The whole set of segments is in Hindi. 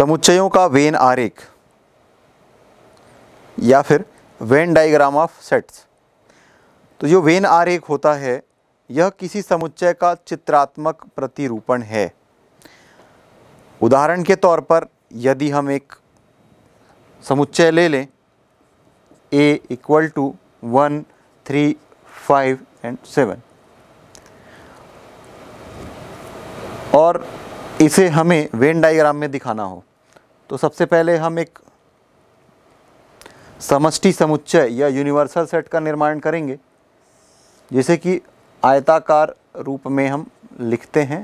समुच्चयों का वेन आरेख या फिर वेन डायग्राम ऑफ सेट्स तो जो वेन आरेख होता है यह किसी समुच्चय का चित्रात्मक प्रतिरूपण है उदाहरण के तौर पर यदि हम एक समुच्चय ले लें A equal to one three five and seven और इसे हमें वेन डायग्राम में दिखाना हो तो सबसे पहले हम एक समष्टि समुच्चय या यूनिवर्सल सेट का निर्माण करेंगे जैसे कि आयताकार रूप में हम लिखते हैं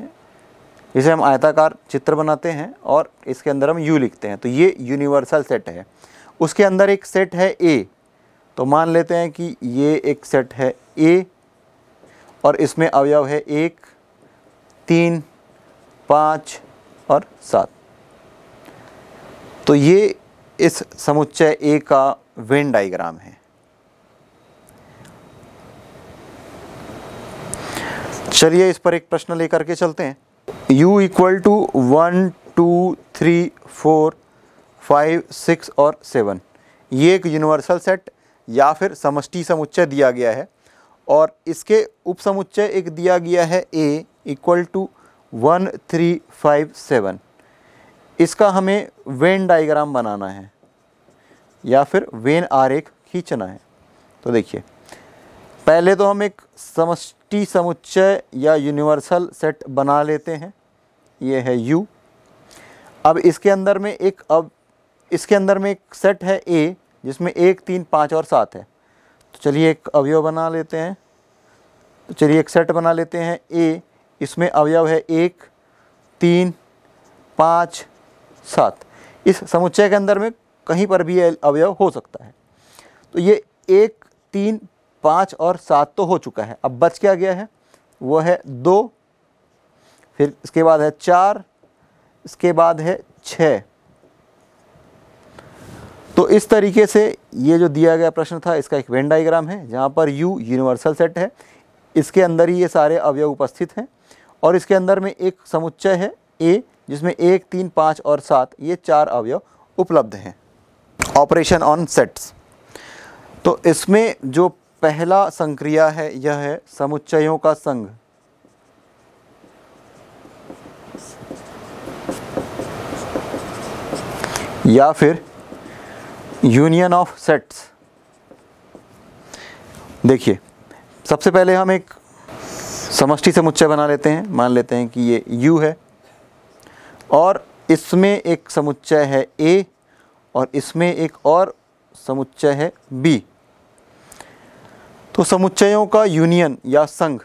इसे हम आयताकार चित्र बनाते हैं और इसके अंदर हम यू लिखते हैं तो ये यूनिवर्सल सेट है उसके अंदर एक सेट है ए तो मान लेते हैं कि ये एक सेट है ए और इसमें अवयव है एक तीन पाँच और सात तो ये इस समुच्चय ए का वेन डाइग्राम है चलिए इस पर एक प्रश्न लेकर के चलते हैं U equal to one two three four five six और सेवन ये एक यूनिवर्सल सेट या फिर समष्टि समुच्चय दिया गया है और इसके उप समुच्चय एक दिया गया है A equal to one three five seven इसका हमें वेन डाइग्राम बनाना है या फिर वेन आरेख खींचना है तो देखिए पहले तो हम एक समष्टि समुच्चय या यूनिवर्सल सेट बना लेते हैं ये है U अब इसके अंदर में एक अब इसके अंदर में एक सेट है A जिसमें एक तीन पाँच और सात है तो चलिए एक अवयव बना लेते हैं तो चलिए एक सेट बना लेते हैं ए इसमें अवयव है एक तीन पाँच सात इस समुच्चय के अंदर में कहीं पर भी ये अवयव हो सकता है तो ये एक तीन पाँच और सात तो हो चुका है अब बच क्या गया है वो है दो फिर इसके बाद है चार इसके बाद है छः तो इस तरीके से ये जो दिया गया प्रश्न था इसका एक वेन डाइग्राम है जहाँ पर यू यूनिवर्सल सेट है इसके अंदर ही ये सारे अवयव उपस्थित हैं और इसके अंदर में एक समुच्चय है ए जिसमें एक तीन पाँच और सात ये चार अवयव उपलब्ध हैं ऑपरेशन ऑन सेट्स तो इसमें जो पहला संक्रिया है यह है समुच्चयों का संघ या फिर यूनियन ऑफ सेट्स देखिए सबसे पहले हम एक समष्टि समुच्चय बना लेते हैं मान लेते हैं कि ये U है और इसमें एक समुच्चय है ए और इसमें एक और समुच्चय है बी तो समुच्चयों का यूनियन या संघ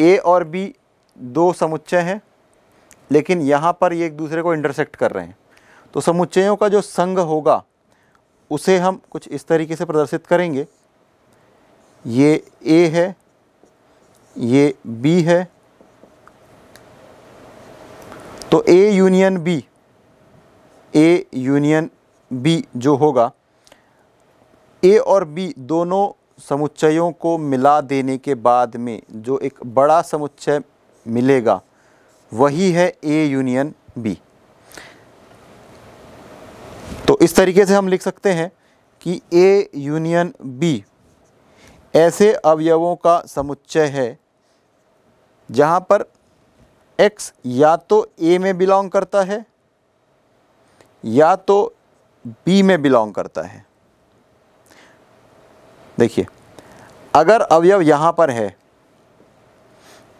ए और बी दो समुच्चय हैं लेकिन यहाँ पर ये एक दूसरे को इंटरसेक्ट कर रहे हैं तो समुच्चयों का जो संघ होगा उसे हम कुछ इस तरीके से प्रदर्शित करेंगे ये ए है ये बी है तो A union B A union B जो होगा ए और बी दोनों समुच्चयों को मिला देने के बाद में जो एक बड़ा समुच्चय मिलेगा वही है ए यूनियन बी तो इस तरीके से हम लिख सकते हैं कि ए यूनियन बी ऐसे अवयवों का समुच्चय है जहाँ पर एक्स या तो ए में बिलोंग करता है या तो बी में बिलोंग करता है देखिए अगर अवयव यहाँ पर है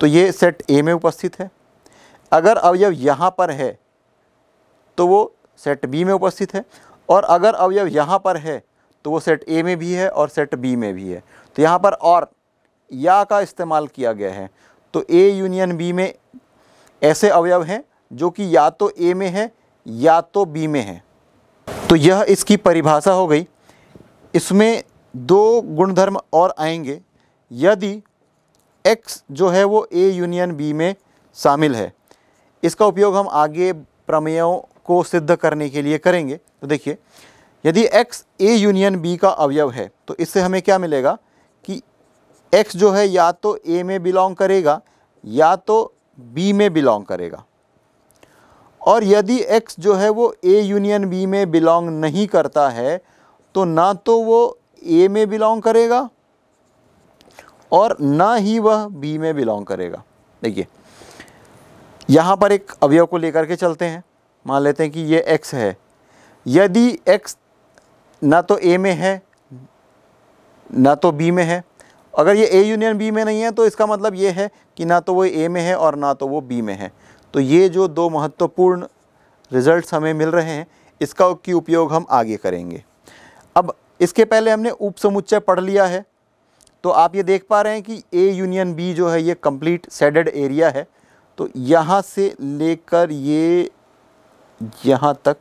तो ये सेट ए में उपस्थित है अगर अवयव यहाँ पर है तो वो सेट बी में उपस्थित है और अगर अवयव यहाँ पर है तो वो सेट ए में भी है और सेट बी में भी है तो यहाँ पर और या का इस्तेमाल किया गया है तो ए यूनियन बी में ऐसे अवयव हैं जो कि या तो ए में है या तो बी में है तो यह इसकी परिभाषा हो गई इसमें दो गुणधर्म और आएंगे यदि x जो है वो a यूनियन b में शामिल है इसका उपयोग हम आगे प्रमेयों को सिद्ध करने के लिए करेंगे तो देखिए यदि x a यूनियन b का अवयव है तो इससे हमें क्या मिलेगा कि x जो है या तो a में बिलोंग करेगा या तो बी में बिलोंग करेगा और यदि एक्स जो है वो ए यूनियन बी में बिलोंग नहीं करता है तो ना तो वो ए में बिलोंग करेगा और ना ही वह बी में बिलोंग करेगा देखिए यहाँ पर एक अवयव को लेकर के चलते हैं मान लेते हैं कि ये एक्स है यदि एक्स ना तो ए में है ना तो बी में है अगर ये ए यूनियन बी में नहीं है तो इसका मतलब ये है कि ना तो वो ए में है और ना तो वो बी में है तो ये जो दो महत्वपूर्ण रिजल्ट्स हमें मिल रहे हैं इसका की उपयोग हम आगे करेंगे अब इसके पहले हमने उप समुच्चय पढ़ लिया है तो आप ये देख पा रहे हैं कि ए यूनियन बी जो है ये कंप्लीट सेडेड एरिया है तो यहाँ से लेकर ये यहाँ तक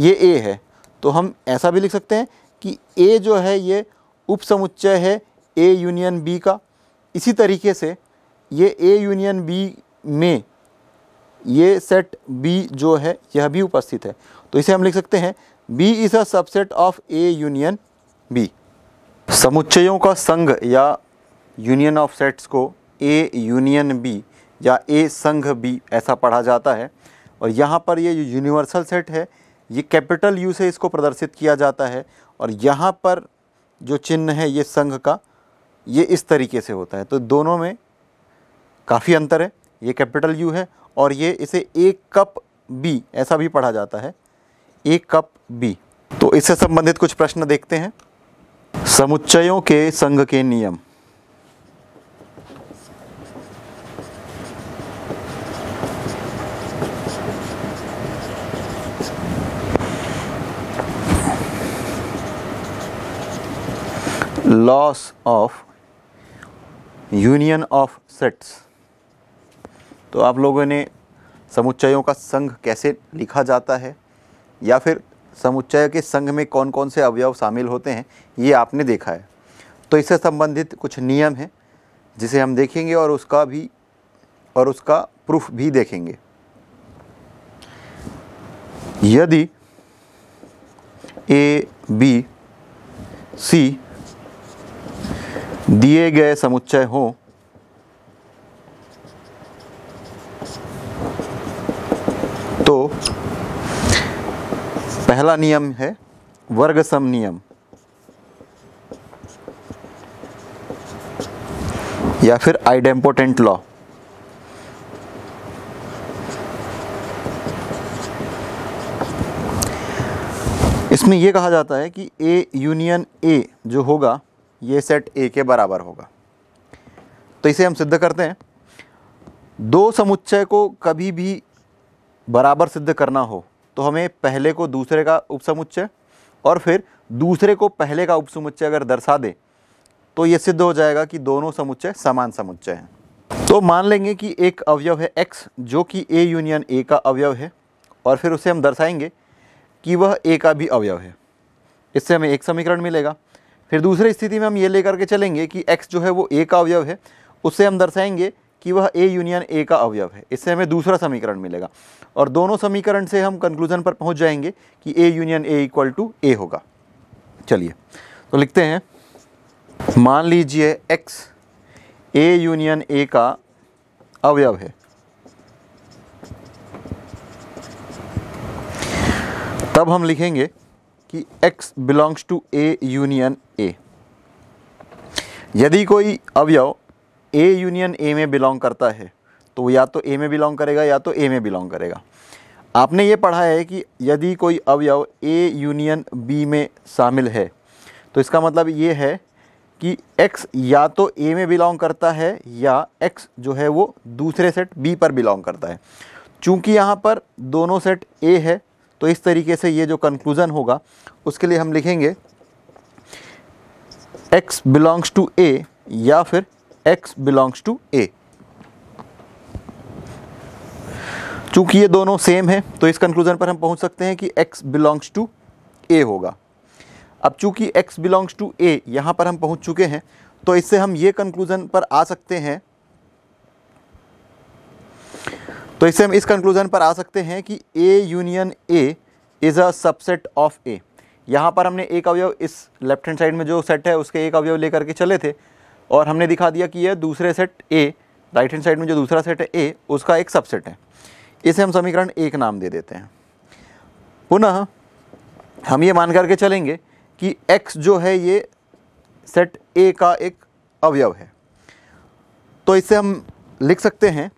ये ए है तो हम ऐसा भी लिख सकते हैं कि ए जो है ये उप समुच्चय है ए यूनियन बी का इसी तरीके से ये ए यूनियन बी में ये सेट बी जो है यह भी उपस्थित है तो इसे हम लिख सकते हैं B is a subset of A union B समुच्चयों का संघ या यूनियन ऑफ सेट्स को ए यूनियन बी या ए संघ बी ऐसा पढ़ा जाता है और यहाँ पर ये यूनिवर्सल सेट है ये कैपिटल यू से इसको प्रदर्शित किया जाता है और यहाँ पर जो चिन्ह है ये संघ का ये इस तरीके से होता है तो दोनों में काफ़ी अंतर है ये कैपिटल यू है और ये इसे एक कप बी ऐसा भी पढ़ा जाता है एक कप बी तो इससे संबंधित कुछ प्रश्न देखते हैं समुच्चयों के संघ के नियम laws of union of sets तो आप लोगों ने समुच्चयों का संघ कैसे लिखा जाता है या फिर समुच्चय के संघ में कौन कौन से अवयव शामिल होते हैं ये आपने देखा है तो इससे संबंधित कुछ नियम हैं जिसे हम देखेंगे और उसका भी और उसका प्रूफ भी देखेंगे यदि ए बी सी दिए गए समुच्चय हो तो पहला नियम है वर्ग सम नियम या फिर आइडेम्पोटेंट लॉ इसमें यह कहा जाता है कि ए यूनियन ए जो होगा ये सेट ए के बराबर होगा तो इसे हम सिद्ध करते हैं दो समुच्चय को कभी भी बराबर सिद्ध करना हो तो हमें पहले को दूसरे का उपसमुच्चय और फिर दूसरे को पहले का उपसमुच्चय अगर दर्शा दें तो ये सिद्ध हो जाएगा कि दोनों समुच्चय समान समुच्चय हैं तो मान लेंगे कि एक अवयव है एक्स जो कि ए यूनियन ए का अवयव है और फिर उसे हम दर्शाएंगे कि वह ए का भी अवयव है इससे हमें एक समीकरण मिलेगा फिर दूसरी स्थिति में हम ये लेकर के चलेंगे कि एक्स जो है वो ए का अवयव है उससे हम दर्शाएंगे कि वह ए यूनियन ए का अवयव है इससे हमें दूसरा समीकरण मिलेगा और दोनों समीकरण से हम कंक्लूजन पर पहुंच जाएंगे कि A union A equal to A होगा चलिए तो लिखते हैं मान लीजिए एक्स ए यूनियन ए का अवयव है तब हम लिखेंगे कि x belongs to A union यदि कोई अवयव ए यूनियन ए में बिलोंग करता है तो या तो ए में बिलोंग करेगा या तो ए में बिलोंग करेगा आपने ये पढ़ा है कि यदि कोई अवयव ए यूनियन बी में शामिल है तो इसका मतलब ये है कि एक्स या तो ए में बिलोंग करता है या एक्स जो है वो दूसरे सेट बी पर बिलोंग करता है चूँकि यहाँ पर दोनों सेट ए है तो इस तरीके से ये जो कंक्लूज़न होगा उसके लिए हम लिखेंगे एक्स बिलोंग्स टू ए या फिर एक्स बिलोंग्स टू ए चूंकि ये दोनों सेम है तो इस कंक्लूज़न पर हम पहुँच सकते हैं कि एक्स बिलोंग्स टू ए होगा अब चूंकि एक्स बिलोंग्स टू ए यहाँ पर हम पहुँच चुके हैं तो इससे हम ये कंक्लूज़न पर आ सकते हैं तो इससे हम इस कंक्लूज़न पर आ सकते हैं कि A union A is a subset of A यहाँ पर हमने एक अवयव इस लेफ्ट हैंड साइड में जो सेट है उसके एक अवयव लेकर के चले थे और हमने दिखा दिया कि यह दूसरे set A right hand side में जो दूसरा सेट है ए उसका एक सबसेट है इसे हम समीकरण एक नाम दे देते हैं पुनः हम ये मान करके चलेंगे कि एक्स जो है ये सेट ए का एक अवयव है तो इसे हम लिख सकते हैं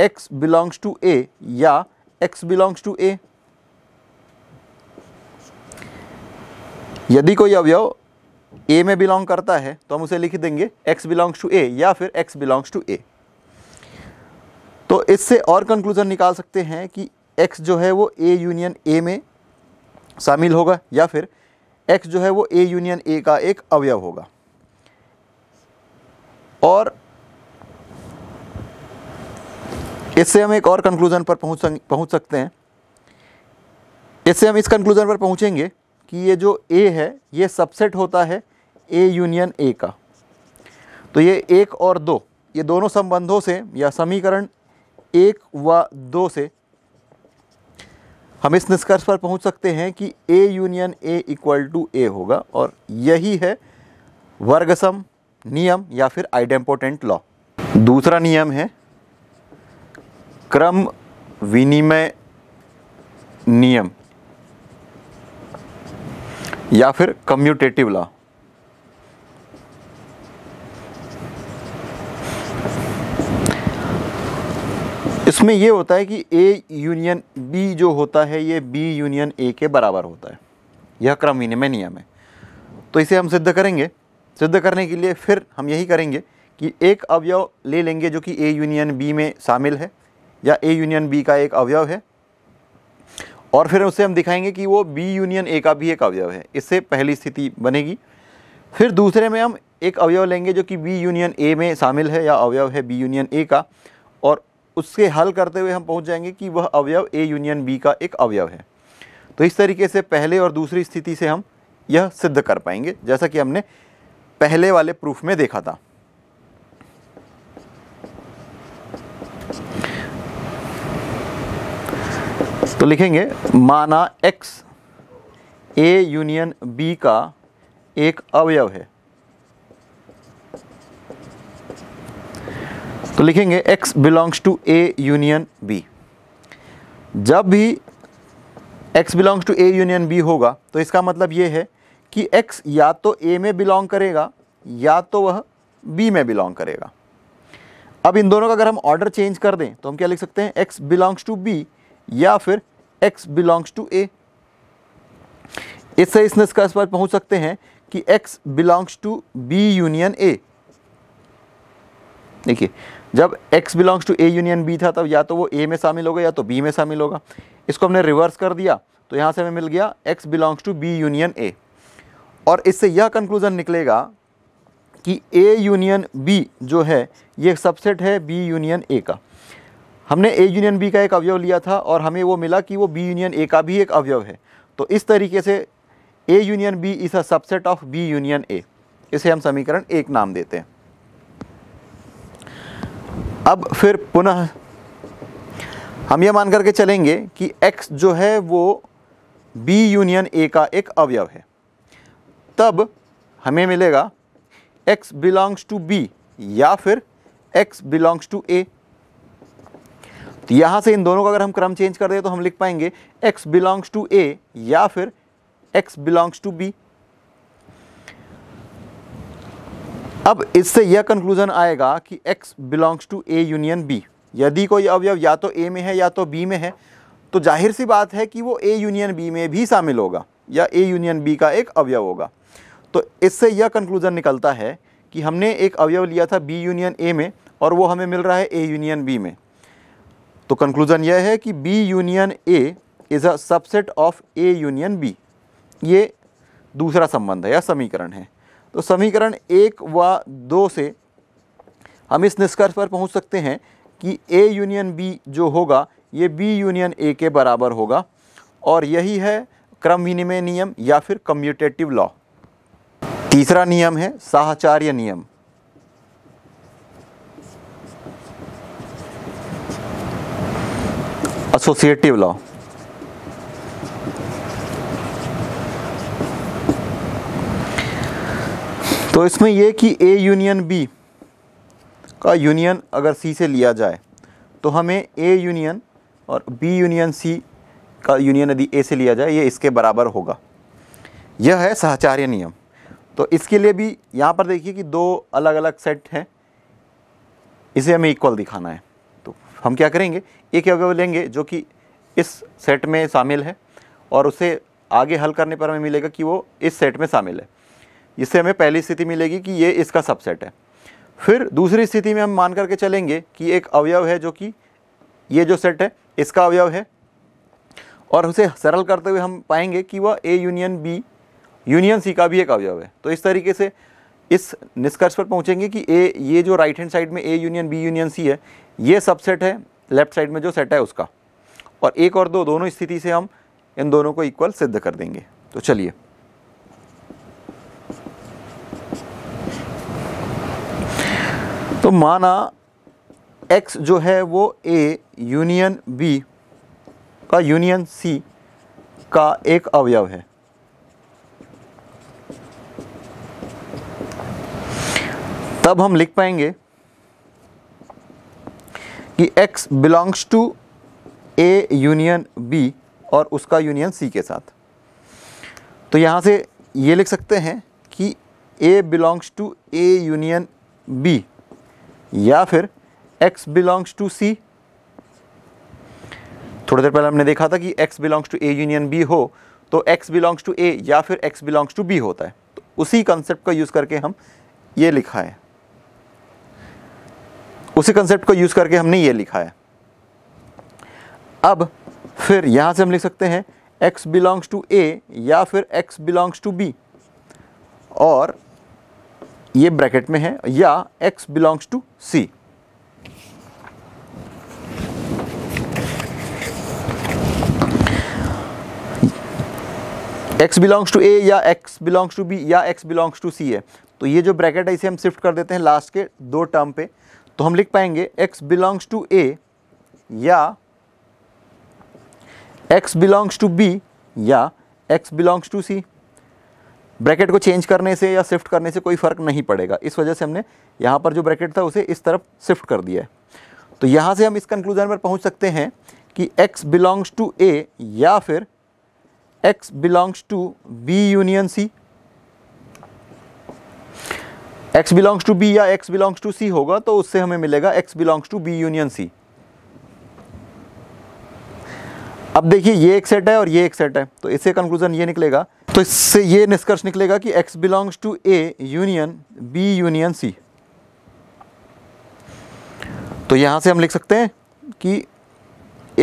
एक्स बिलोंग्स टू ए या एक्स बिलोंग्स टू ए यदि कोई अवयव ए में बिलोंग करता है तो हम उसे लिख देंगे एक्स बिलोंग्स टू ए या फिर एक्स बिलोंग्स टू ए तो इससे और कंक्लूजन निकाल सकते हैं कि एक्स जो है वो ए यूनियन ए में शामिल होगा या फिर एक्स जो है वो ए यूनियन ए का एक अवयव होगा और इससे हम एक और कंक्लूजन पर पहुंच पहुंच सकते हैं इससे हम इस कंक्लूजन पर पहुंचेंगे कि ये जो ए है ये सबसेट होता है ए यूनियन ए का तो ये एक और दो ये दोनों संबंधों से या समीकरण एक व दो से हम इस निष्कर्ष पर पहुंच सकते हैं कि A union A equal to A होगा और यही है वर्गसम नियम या फिर आइडेम्पोटेंट लॉ दूसरा नियम है क्रम विनिमय नियम या फिर कम्यूटेटिव लॉ इसमें यह होता है कि ए यूनियन बी जो होता है ये बी यूनियन ए के बराबर होता है यह क्रम विनिमय नियम है तो इसे हम सिद्ध करेंगे सिद्ध करने के लिए फिर हम यही करेंगे कि एक अवयव ले लेंगे जो कि ए यूनियन बी में शामिल है या ए यूनियन बी का एक अवयव है और फिर उसे हम दिखाएंगे कि वो बी यूनियन ए का भी एक अवयव है इससे पहली स्थिति बनेगी फिर दूसरे में हम एक अवयव लेंगे जो कि बी यूनियन ए में शामिल है या अवयव है बी यूनियन ए का और उसके हल करते हुए हम पहुंच जाएंगे कि वह अवयव ए यूनियन बी का एक अवयव है तो इस तरीके से पहले और दूसरी स्थिति से हम यह सिद्ध कर पाएंगे जैसा कि हमने पहले वाले प्रूफ में देखा था तो लिखेंगे माना एक्स ए यूनियन बी का एक अवयव है तो लिखेंगे x belongs to a union b जब भी x belongs to a union b होगा तो इसका मतलब यह है कि x या तो a में बिलोंग करेगा या तो वह b में बिलोंग करेगा अब इन दोनों का अगर हम ऑर्डर चेंज कर दें तो हम क्या लिख सकते हैं x बिलोंग्स टू b या फिर x बिलोंग्स टू a इससे इस निष्कर्ष पर पहुंच सकते हैं कि x belongs to b union a देखिए जब x belongs to a union b था तब या तो वो a में शामिल होगा या तो b में शामिल होगा इसको हमने रिवर्स कर दिया तो यहाँ से हमें मिल गया x belongs to b union a और इससे यह कंक्लूज़न निकलेगा कि a यूनियन b जो है ये सबसेट है b यूनियन a का हमने ए यूनियन बी का एक अवयव लिया था और हमें वो मिला कि वो बी यूनियन ए का भी एक अवयव है तो इस तरीके से A union B is a subset of B union A इसे हम समीकरण एक नाम देते हैं अब फिर पुनः हम ये मान करके चलेंगे कि एक्स जो है वो बी यूनियन ए का एक अवयव है तब हमें मिलेगा एक्स बिलोंग्स टू बी या फिर एक्स बिलोंग्स टू ए तो यहाँ से इन दोनों का अगर हम क्रम चेंज कर दें तो हम लिख पाएंगे एक्स बिलोंग्स टू ए या फिर एक्स बिलोंग्स टू बी अब इससे यह कंक्लूजन आएगा कि X belongs to A union B यदि कोई अवयव या तो ए में है या तो बी में है तो जाहिर सी बात है कि वो ए यूनियन बी में भी शामिल होगा या ए यूनियन बी का एक अवयव होगा तो इससे यह कंक्लूजन निकलता है कि हमने एक अवयव लिया था बी यूनियन ए में और वो हमें मिल रहा है ए यूनियन बी में तो कंक्लूज़न यह है कि B union A is a subset of A union B ये दूसरा संबंध है या समीकरण है तो समीकरण एक व दो से हम इस निष्कर्ष पर पहुंच सकते हैं कि ए यूनियन बी जो होगा ये बी यूनियन ए के बराबर होगा और यही है क्रम विनिमय नियम या फिर कम्यूटेटिव लॉ तीसरा नियम है साहचार्य नियम एसोसिएटिव लॉ तो इसमें यह कि ए यूनियन बी का यूनियन अगर सी से लिया जाए तो हमें ए यूनियन और बी यूनियन सी का यूनियन यदि ए से लिया जाए ये इसके बराबर होगा यह है सहचार्य नियम तो इसके लिए भी यहाँ पर देखिए कि दो अलग अलग सेट हैं इसे हमें इक्वल दिखाना है हम क्या करेंगे एक अवयव लेंगे जो कि इस सेट में शामिल है और उसे आगे हल करने पर हमें मिलेगा कि वो इस सेट में शामिल है इससे हमें पहली स्थिति मिलेगी कि ये इसका सबसेट है फिर दूसरी स्थिति में हम मान करके चलेंगे कि एक अवयव है जो कि ये जो सेट है इसका अवयव है और उसे सरल करते हुए हम पाएंगे कि वह A union B union C का भी एक अवयव है तो इस तरीके से इस निष्कर्ष पर पहुंचेंगे कि ए ये जो राइट हैंड साइड में A union B union C है ये सबसेट है लेफ्ट साइड में जो सेट है उसका और एक और दो दोनों स्थिति से हम इन दोनों को इक्वल सिद्ध कर देंगे तो चलिए तो माना x जो है वो a यूनियन b का यूनियन c का एक अवयव है तब हम लिख पाएंगे कि x belongs to A union B और उसका यूनियन सी के साथ तो यहाँ से ये लिख सकते हैं कि A belongs to A union B या फिर एक्स बिलोंग्स टू सी थोड़ी देर पहले हमने देखा था कि X belongs to A union B हो तो एक्स बिलोंग्स टू ए या फिर एक्स बिलोंग्स टू बी होता है तो उसी कंसेप्ट का यूज़ करके हम ये लिखा है उसी कंसेप्ट को यूज़ करके हमने ये लिखा है अब फिर यहां से हम लिख सकते हैं x बिलोंग्स टू a या फिर x बिलोंग्स टू b और ये ब्रैकेट में है या x belongs to c x belongs to a या x बिलोंग्स टू b या x बिलोंग्स टू c है तो ये जो ब्रैकेट है इसे हम शिफ्ट कर देते हैं लास्ट के दो टर्म पे तो हम लिख पाएंगे x बिलोंग्स टू a या x बिलोंग्स टू b या x belongs to c bracket को चेंज करने से या शिफ्ट करने से कोई फ़र्क नहीं पड़ेगा इस वजह से हमने यहाँ पर जो ब्रैकेट था उसे इस तरफ शिफ्ट कर दिया है तो यहाँ से हम इस कंक्लूजन पर पहुँच सकते हैं कि x बिलोंग्स टू a या फिर x belongs to b union c x belongs to B या एक्स बिलोंग्स टू सी होगा तो उससे हमें मिलेगा x belongs to B union C अब देखिए ये एक सेट है और ये एक सेट है तो इससे कंक्लूजन ये निकलेगा तो इससे ये निष्कर्ष निकलेगा कि x belongs to A union B union C तो यहां से हम लिख सकते हैं कि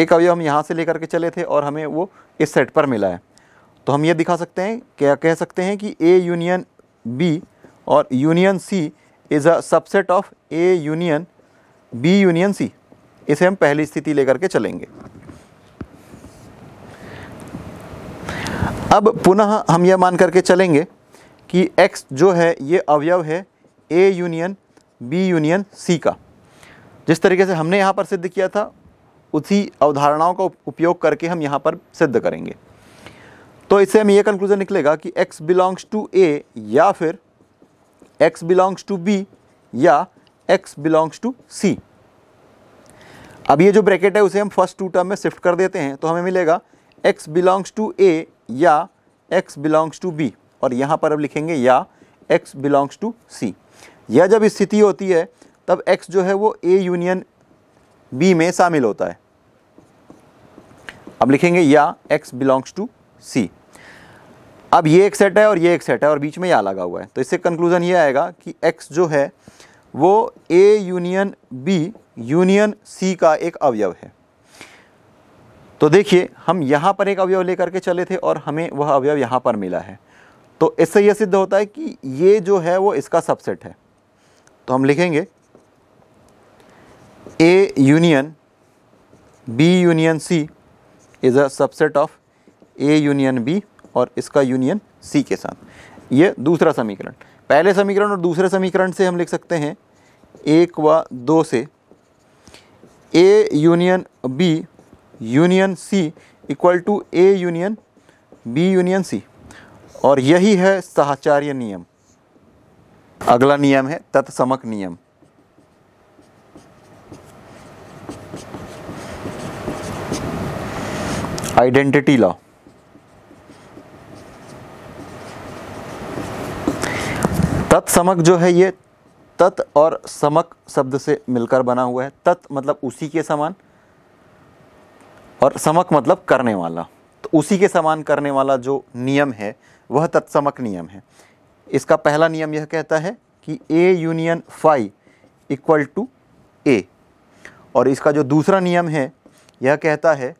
एक अवयव हम यहां से लेकर के चले थे और हमें वो इस सेट पर मिला है तो हम ये दिखा सकते हैं क्या कह सकते हैं कि ए यूनियन बी और union C is a subset of A union B union C इसे हम पहली स्थिति लेकर के चलेंगे अब पुनः हम यह मान करके चलेंगे कि x जो है ये अवयव है A union B union C का जिस तरीके से हमने यहाँ पर सिद्ध किया था उसी अवधारणाओं का उपयोग करके हम यहाँ पर सिद्ध करेंगे तो इससे हमें यह कंक्लूजन निकलेगा कि x बिलोंग्स टू A या फिर एक्स बिलोंग्स टू बी या एक्स बिलोंग्स टू सी अब ये जो ब्रैकेट है उसे हम फर्स्ट टू टर्म में शिफ्ट कर देते हैं तो हमें मिलेगा एक्स बिलोंग्स टू ए या एक्स बिलोंग्स टू बी और यहाँ पर अब लिखेंगे या एक्स बिलोंग्स टू सी यह जब स्थिति होती है तब एक्स जो है वो a यूनियन बी में शामिल होता है अब लिखेंगे या एक्स बिलोंग्स टू सी अब ये एक सेट है और ये एक सेट है और बीच में यहाँ लगा हुआ है तो इससे कंक्लूज़न ये आएगा कि एक्स जो है वो A union B union C का एक अवयव है तो देखिए हम यहाँ पर एक अवयव लेकर के चले थे और हमें वह अवयव यहाँ पर मिला है तो इससे यह सिद्ध होता है कि ये जो है वो इसका सबसेट है तो हम लिखेंगे A union B union C is a subset of A union B और इसका यूनियन सी के साथ ये दूसरा समीकरण पहले समीकरण और दूसरे समीकरण से हम लिख सकते हैं एक व दो से A union B union C equal to A union B union C और यही है साहचार्य नियम अगला नियम है तत्समक नियम आइडेंटिटी लॉ तत्समक जो है ये तत् और समक शब्द से मिलकर बना हुआ है तत् मतलब उसी के समान और समक मतलब करने वाला तो उसी के समान करने वाला जो नियम है वह तत्समक नियम है इसका पहला नियम यह कहता है कि A union phi equal to A और इसका जो दूसरा नियम है यह कहता है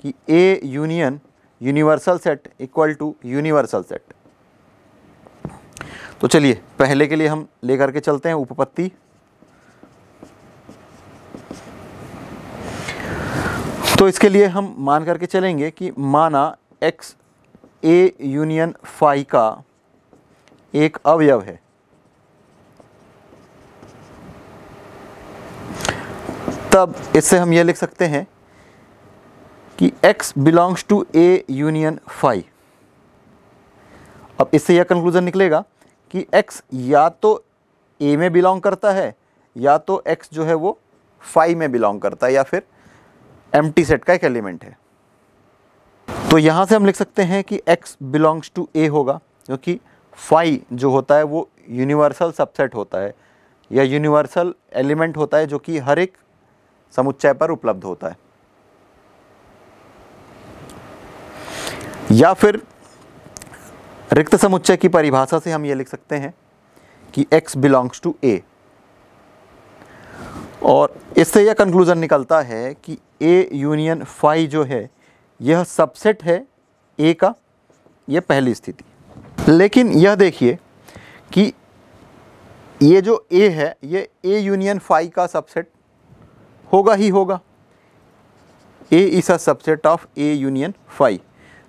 कि A union universal set equal to universal set तो चलिए पहले के लिए हम ले करके चलते हैं उपपत्ति तो इसके लिए हम मान करके चलेंगे कि माना एक्स ए यूनियन फाई का एक अवयव है तब इससे हम यह लिख सकते हैं कि x belongs to A union phi अब इससे यह कंक्लूज़न निकलेगा कि x या तो a में बिलोंग करता है या तो x जो है वो फाइव में बिलोंग करता है या फिर एम सेट का एक एलिमेंट है तो यहाँ से हम लिख सकते हैं कि x बिलोंग्स टू a होगा क्योंकि फाई जो होता है वो यूनिवर्सल सबसेट होता है या यूनिवर्सल एलिमेंट होता है जो कि हर एक समुच्चय पर उपलब्ध होता है या फिर रिक्त समुच्चय की परिभाषा से हम ये लिख सकते हैं कि x बिलोंग्स टू a और इससे यह कंक्लूज़न निकलता है कि a यूनियन फाई जो है यह सबसेट है a का यह पहली स्थिति लेकिन यह देखिए कि ये जो a है ये a यूनियन फाई का सबसेट होगा ही होगा a is a subset of a union phi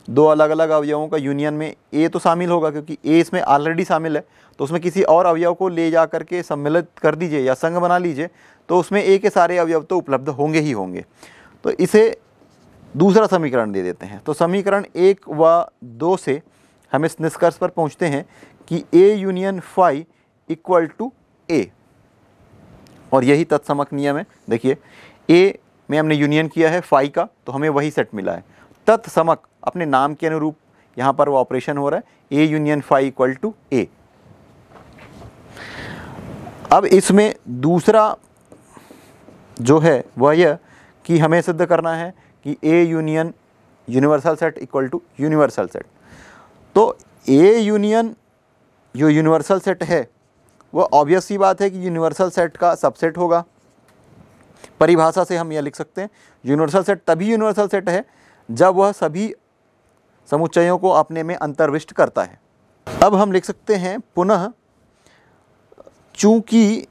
दो अलग अलग अवयवों का यूनियन में ए तो शामिल होगा क्योंकि ए इसमें ऑलरेडी शामिल है तो उसमें किसी और अवयव को ले जा करके सम्मिलित कर दीजिए या संघ बना लीजिए तो उसमें ए के सारे अवयव तो उपलब्ध होंगे ही होंगे तो इसे दूसरा समीकरण दे देते हैं तो समीकरण एक व दो से हम इस निष्कर्ष पर पहुँचते हैं कि A union phi equal to A और यही तत्समक नियम है देखिए ए में हमने यूनियन किया है फाइव का तो हमें वही सेट मिला है तत्समक अपने नाम के अनुरूप यहां पर वो ऑपरेशन हो रहा है A union phi equal to A अब इसमें दूसरा जो है वह यह कि हमें सिद्ध करना है कि A union universal set equal to universal set तो ए यूनियन जो यूनिवर्सल सेट है वह ऑब्वियस ही बात है कि यूनिवर्सल सेट का सबसेट होगा परिभाषा से हम यह लिख सकते हैं यूनिवर्सल सेट तभी यूनिवर्सल सेट है जब वह सभी समुच्चयों को अपने में अंतर्विष्ट करता है अब हम लिख सकते हैं पुनः चूँकि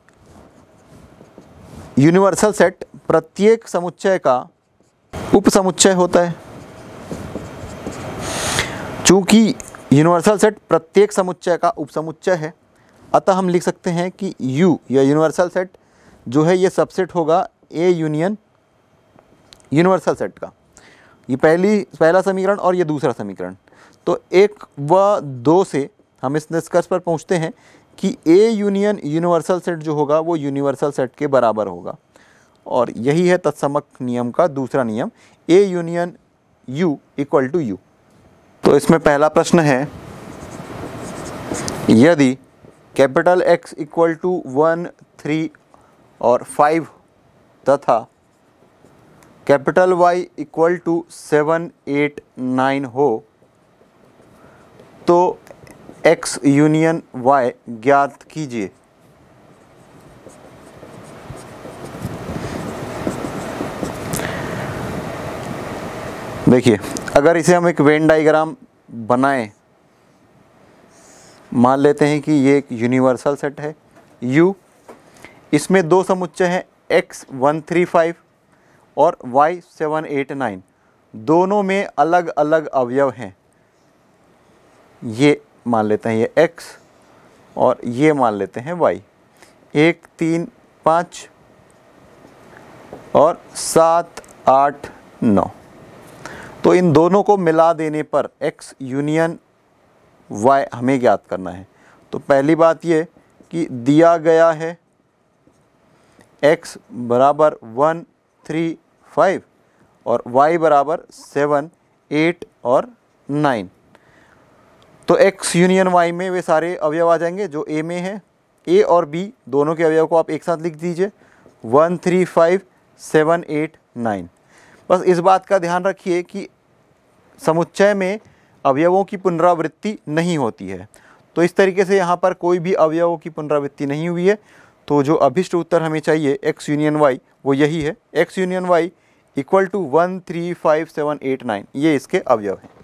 यूनिवर्सल सेट प्रत्येक समुच्चय का उपसमुच्चय होता है चूँकि यूनिवर्सल सेट प्रत्येक समुच्चय का उपसमुच्चय है अतः हम लिख सकते हैं कि U या यूनिवर्सल सेट जो है ये सबसेट होगा A यूनियन यूनिवर्सल सेट का ये पहली पहला समीकरण और ये दूसरा समीकरण तो एक व दो से हम इस निष्कर्ष पर पहुंचते हैं कि ए यूनियन यूनिवर्सल सेट जो होगा वो यूनिवर्सल सेट के बराबर होगा और यही है तत्समक नियम का दूसरा नियम A union U equal to U तो इसमें पहला प्रश्न है यदि capital X equal to one three और फाइव तथा capital Y equal to seven eight nine हो तो एक्स यूनियन वाई ज्ञात कीजिए देखिए अगर इसे हम एक वेन डाइग्राम बनाए मान लेते हैं कि ये एक यूनिवर्सल सेट है U इसमें दो समुच्चय हैं एक्स वन थ्री फाइव और वाई सेवन एट नाइन दोनों में अलग अलग अवयव हैं ये मान लेते हैं ये एक्स और ये मान लेते हैं वाई एक तीन पाँच और सात आठ नौ तो इन दोनों को मिला देने पर x यूनियन y हमें ज्ञात करना है तो पहली बात ये कि दिया गया है x बराबर वन थ्री फाइव और y बराबर सेवन एट और नाइन तो x यूनियन y में वे सारे अवयव आ जाएंगे जो a में हैं a और b दोनों के अवयव को आप एक साथ लिख दीजिए one three five seven eight nine बस इस बात का ध्यान रखिए कि समुच्चय में अवयवों की पुनरावृत्ति नहीं होती है तो इस तरीके से यहाँ पर कोई भी अवयवों की पुनरावृत्ति नहीं हुई है तो जो अभिष्ट उत्तर हमें चाहिए एक्स यूनियन वाई वो यही है X union Y equal to one three five seven eight nine ये इसके अवयव हैं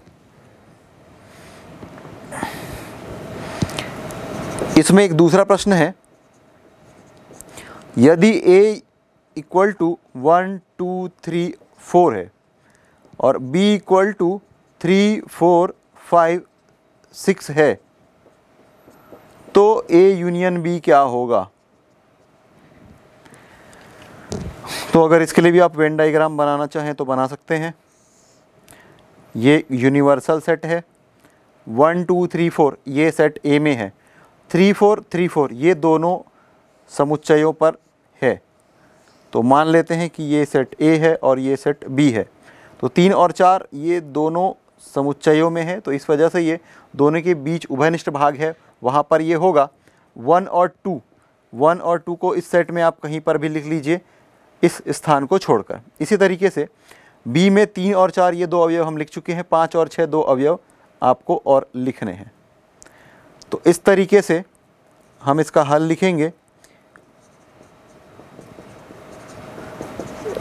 इसमें एक दूसरा प्रश्न है यदि a equal to one two three four है और b equal to three four five six है तो a यूनियन b क्या होगा तो अगर इसके लिए भी आप वेन डाइग्राम बनाना चाहें तो बना सकते हैं ये यूनिवर्सल सेट है वन टू थ्री फोर ये सेट ए में है थ्री फोर थ्री फोर ये दोनों समुच्चयों पर है तो मान लेते हैं कि ये सेट ए है और ये सेट बी है तो तीन और चार ये दोनों समुच्चयों में है तो इस वजह से ये दोनों के बीच उभयनिष्ठ भाग है वहाँ पर ये होगा वन और टू वन और टू को इस सेट में आप कहीं पर भी लिख लीजिए इस स्थान को छोड़कर इसी तरीके से बी में तीन और चार ये दो अवयव हम लिख चुके हैं पाँच और छः दो अवयव आपको और लिखने हैं तो इस तरीके से हम इसका हल लिखेंगे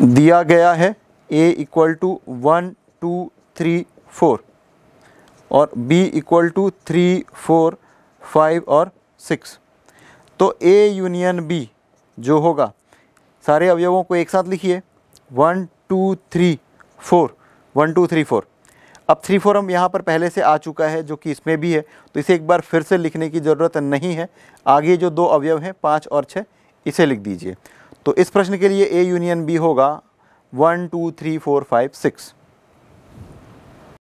दिया गया है A equal to one two three four और B equal to three four five और सिक्स तो ए यूनियन बी जो होगा सारे अवयवों को एक साथ लिखिए one two three four one two three four अब थ्री फोर हम यहाँ पर पहले से आ चुका है जो कि इसमें भी है तो इसे एक बार फिर से लिखने की ज़रूरत नहीं है आगे जो दो अवयव हैं पाँच और छः इसे लिख दीजिए तो इस प्रश्न के लिए ए यूनियन बी होगा one two three four five six